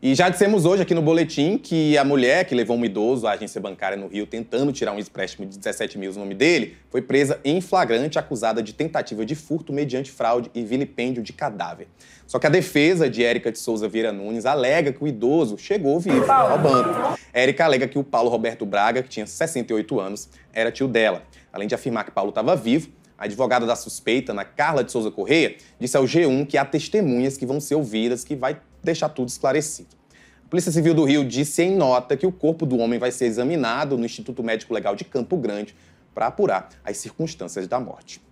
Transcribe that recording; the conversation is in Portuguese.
E já dissemos hoje aqui no boletim que a mulher que levou um idoso à agência bancária no Rio tentando tirar um empréstimo de 17 mil no nome dele foi presa em flagrante, acusada de tentativa de furto mediante fraude e vilipêndio de cadáver. Só que a defesa de Érica de Souza Vieira Nunes alega que o idoso chegou vivo roubando. Érica alega que o Paulo Roberto Braga, que tinha 68 anos, era tio dela. Além de afirmar que Paulo estava vivo, a advogada da suspeita, Ana Carla de Souza Correia, disse ao G1 que há testemunhas que vão ser ouvidas que vai deixar tudo esclarecido. A Polícia Civil do Rio disse em nota que o corpo do homem vai ser examinado no Instituto Médico Legal de Campo Grande para apurar as circunstâncias da morte.